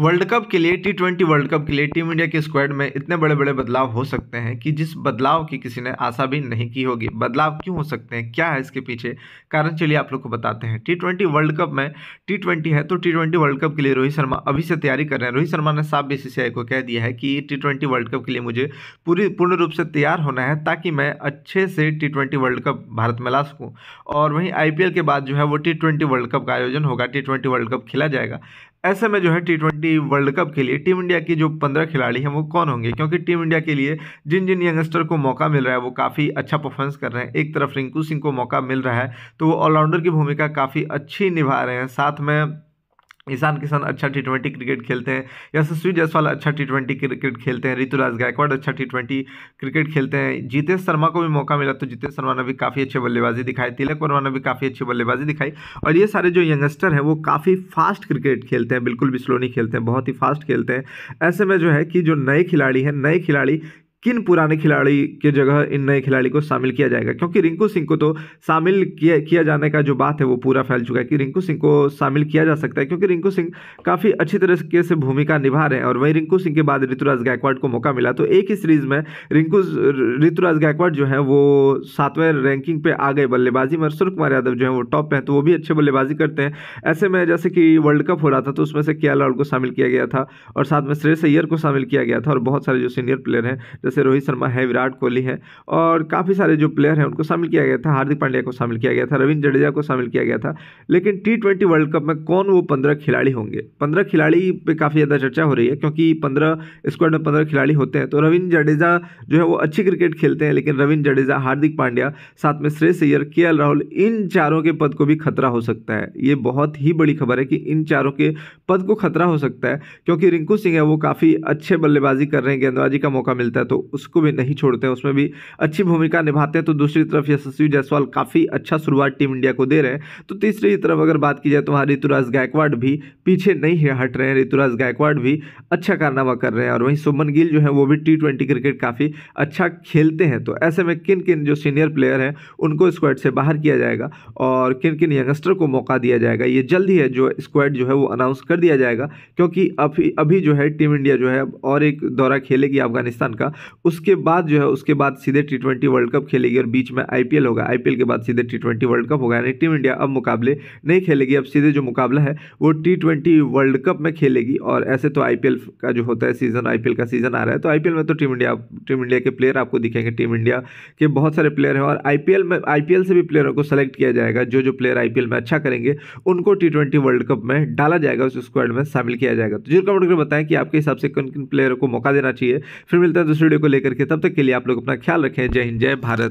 world cup के लिए T twenty World cup के लिए टीम इंडिया के स्क्वाड में इतने बड़े बड़े बदलाव हो सकते हैं कि जिस बदलाव की किसी ने आशा भी नहीं की होगी बदलाव क्यों हो सकते हैं क्या है इसके पीछे कारण चलिए आप लोग को बताते हैं टी ट्वेंटी वर्ल्ड कप में टी ट्वेंटी है तो टी ट्वेंटी वर्ल्ड कप के लिए रोहित शर्मा अभी से तैयारी कर रहे हैं रोहित शर्मा ने साफ बी को कह दिया है कि टी ट्वेंटी वर्ल्ड कप के लिए मुझे पूरी पूर्ण रूप से तैयार होना है ताकि मैं अच्छे से T twenty World Cup Bharat में ला सकूँ और वहीं आई के बाद जो है वो टी ट्वेंटी वर्ल्ड कप का आयोजन होगा टी ट्वेंटी वर्ल्ड कप खेला जाएगा ऐसे में जो है टी ट्वेंटी वर्ल्ड कप के लिए टीम इंडिया की जो पंद्रह खिलाड़ी हैं वो कौन होंगे क्योंकि टीम इंडिया के लिए जिन जिन यंगस्टर को मौका मिल रहा है वो काफ़ी अच्छा परफॉर्मेंस कर रहे हैं एक तरफ रिंकू सिंह को मौका मिल रहा है तो वो ऑलराउंडर की भूमिका काफ़ी अच्छी निभा रहे हैं साथ में ईशान किशन अच्छा टी ट्वेंटी क्रिकेट खेलते हैं यशस्वी जयसवाल अच्छा टी ट्वेंटी क्रिकेट खेलते हैं ऋतुराज गायकवाड़ अच्छा टी ट्वेंटी क्रिकेट खेलते हैं जीतेश शर्मा को भी मौका मिला तो जीतेश शर्मा ने भी काफ़ी अच्छी बल्लेबाजी दिखाई तिलक वर्मा ने भी काफ़ी अच्छी बल्लेबाजी दिखाई और ये सारे जो यंगस्टर हैं वो काफ़ी फास्ट क्रिकेट खेलते हैं बिल्कुल भी स्लो नहीं खेलते हैं बहुत ही फास्ट खेलते हैं ऐसे में जो है कि जो नए खिलाड़ी हैं नए खिलाड़ी किन पुराने खिलाड़ी के जगह इन नए खिलाड़ी को शामिल किया जाएगा क्योंकि रिंकू सिंह को तो शामिल किया किया जाने का जो बात है वो पूरा फैल चुका है कि रिंकू सिंह को शामिल किया जा सकता है क्योंकि रिंकू सिंह काफ़ी अच्छी तरीके से भूमिका निभा रहे हैं और वहीं रिंकू सिंह के बाद ऋतुराज गायकवाड़ को मौका मिला तो एक ही सीरीज में रिंकू ऋतुराज गायकवाड़ जो है वो सातवें रैंकिंग पर आ गए बल्लेबाजी में और कुमार यादव जो है वो टॉप पर हैं तो वो भी अच्छे बल्लेबाजी करते हैं ऐसे में जैसे कि वर्ल्ड कप हो रहा था तो उसमें से के राहुल को शामिल किया गया था और साथ में श्रेय सैयर को शामिल किया गया था और बहुत सारे जो सीनियर प्लेयर हैं जैसे रोहित शर्मा है विराट कोहली है और काफ़ी सारे जो प्लेयर हैं उनको शामिल किया गया था हार्दिक पांड्या को शामिल किया गया था रविंद्र जडेजा को शामिल किया गया था लेकिन टी ट्वेंटी वर्ल्ड कप में कौन वो पंद्रह खिलाड़ी होंगे पंद्रह खिलाड़ी पर काफ़ी ज़्यादा चर्चा हो रही है क्योंकि पंद्रह स्क्वाड में पंद्रह खिलाड़ी होते हैं तो रविंद्र जडेजा जो है वो अच्छी क्रिकेट खेलते हैं लेकिन रविंद्र जडेजा हार्दिक पांड्या साथ में श्रेय अय्यर के राहुल इन चारों के पद को भी खतरा हो सकता है ये बहुत ही बड़ी खबर है कि इन चारों के पद को खतरा हो सकता है क्योंकि रिंकू सिंह है वो काफ़ी अच्छे बल्लेबाजी कर रहे हैं गेंदबाजी का मौका मिलता है तो उसको भी नहीं छोड़ते हैं उसमें भी अच्छी भूमिका निभाते हैं तो दूसरी तरफ यशस्वी जायसवाल काफ़ी अच्छा शुरुआत टीम इंडिया को दे रहे हैं तो तीसरी तरफ अगर बात की जाए तो वहाँ ऋतुराज गायकवाड़ भी पीछे नहीं हट रहे हैं ऋतुराज गायकवाड़ भी अच्छा कारनामा कर रहे हैं और वहीं सुमन गिल जो है वो भी टी क्रिकेट काफ़ी अच्छा खेलते हैं तो ऐसे में किन किन जो सीनियर प्लेयर हैं उनको स्क्वाड से बाहर किया जाएगा और किन किन यंगस्टर को मौका दिया जाएगा ये जल्द ही है जो स्क्वाड जो है वो अनाउंस कर दिया जाएगा क्योंकि अभी अभी जो है टीम इंडिया जो है और एक दौरा खेलेगी अफगानिस्तान का उसके बाद जो है उसके बाद सीधे टी ट्वेंटी वर्ल्ड कप खेलेगी और बीच में आई होगा आई के बाद सीधे टी ट्वेंटी वर्ल्ड कप होगा यानी टीम इंडिया अब मुकाबले नहीं खेलेगी अब सीधे जो मुकाबला है वो टी ट्वेंटी वर्ल्ड कप में खेलेगी और ऐसे तो आई का जो होता है सीज़न आई का सीज़न आ रहा है तो आई में तो टीम इंडिया टीम इंडिया के प्लेयर आपको दिखेंगे टीम इंडिया के बहुत सारे प्लेयर हैं और आई में आई से भी प्लेयरों को सेलेक्ट किया जाएगा जो जो प्लेयर आई में अच्छा करेंगे उनको टी ट्वेंटी वर्ल्ड कप में डाला जाएगा उस स्क्वाड में शामिल किया जाएगा तो जिर कमेंट करके बताएं कि आपके हिसाब से किन किन प्लेयरों को मौका देना चाहिए फिर मिलता है दूसरे वीडियो को लेकर के तब तक के लिए आप लोग अपना ख्याल रखें जय हिंद जय भारत